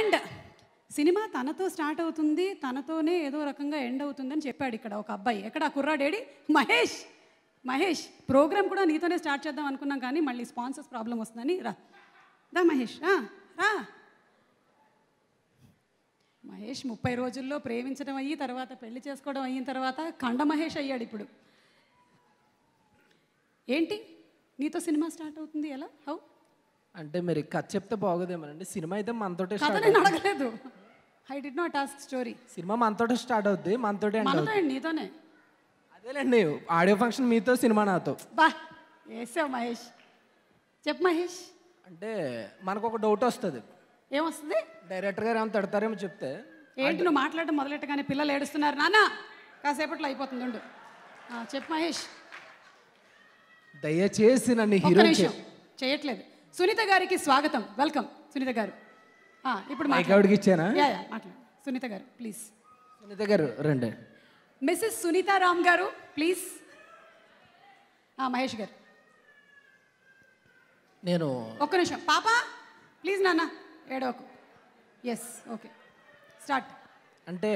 and cinema తనతో start అవుతుంది తనతోనే ఏదో రకంగా ఎండ్ అవుతుందని చెప్పాడు ఇక్కడ ఒక అబ్బాయి ఎక్కడ కుర్రాడేడి మహేష్ మహేష్ ప్రోగ్రామ్ కూడా నీతోనే స్టార్ట్ చేద్దాం అనుకున్నాం కానీ మళ్ళీ స్పాన్సర్స్ ప్రాబ్లం వస్తుందని రా దా మహేష్ రా రా మహేష్ ముప్పై రోజుల్లో ప్రేమించడం అయ్యి తర్వాత పెళ్లి చేసుకోవడం అయిన తర్వాత కండ మహేష్ అయ్యాడు ఇప్పుడు ఏంటి నీతో సినిమా స్టార్ట్ అవుతుంది ఎలా హౌ అంటే మరి కథ చెప్తే బాగోదేమోనండి సినిమా అయితే మనతో అడగలేదు I did not ask story cinema మనతో స్టార్ట్ అవుద్ది మనతో అండి నీతోనే అదేలేండి ఆడియో ఫంక్షన్ మీతో సినిమా నాతో బా వేసావు మహేష్ చెప్ మహేష్ అంటే మనకు ఒక డౌట్ వస్తుంది ఏమొస్తుంది డైరెక్టర్ గారు ఏమైనా తడతారేమో చెప్తే ఏంటి నువ్వు మాట్లాడటం మొదలెట్టగానే పిల్లలు ఏడుస్తున్నారు నాన్న కాసేపట్లో అయిపోతుంది ఉండు చెప్పు మహేష్ దయచేసి నన్ను హీరో చేయట్లేదు సునీత గారికి స్వాగతం వెల్కమ్ సునీత గారు ఇప్పుడు మాట్లాడికి సునీత గారు ప్లీజ్ సునీత గారు రండి మిస్సెస్ సునీతారామ్ గారు ప్లీజ్ మహేష్ గారు నేను ఒక్క నిమిషం పాప ప్లీజ్ నాన్న ఏడవకు ఎస్ ఓకే స్టార్ట్ అంటే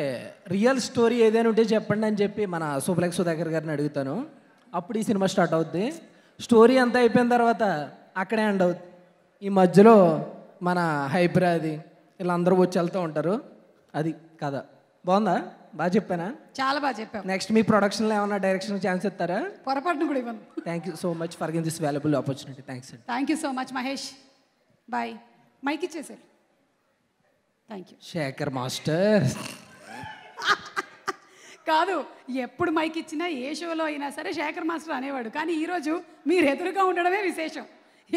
రియల్ స్టోరీ ఏదైనా ఉంటే చెప్పండి అని చెప్పి మన సూప్లెక్స్ దగ్గర గారిని అడుగుతాను అప్పుడు ఈ సినిమా స్టార్ట్ అవుద్ది స్టోరీ అంతా అయిపోయిన తర్వాత అక్కడే ఎండ్ అవుతుంది ఈ మధ్యలో మన హైబ్రాది వీళ్ళందరూ వచ్చి వెళ్తూ ఉంటారు అది కథ బాగుందా బాగా చెప్పానా చాలా బాగా చెప్పాను నెక్స్ట్ మీ ప్రొడక్షన్లో ఏమైనా డైరెక్షన్ ఛాన్స్ ఇస్తారా పొరపాటును కూడా ఇవ్వను thank you so much for giving this valuable opportunity thanks అండి thank you so much Mahesh బాయ్ మైక్ ఇచ్చేసారు థ్యాంక్ యూ శేఖర్ మాస్టర్ కాదు ఎప్పుడు మైక్ ఇచ్చినా ఏ షోలో అయినా సరే శేఖర్ మాస్టర్ అనేవాడు కానీ ఈరోజు మీరు ఎదురుగా ఉండడమే విశేషం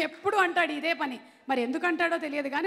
ఎప్పుడు అంటాడు ఇదే పని మరి ఎందుకు అంటాడో తెలియదు కానీ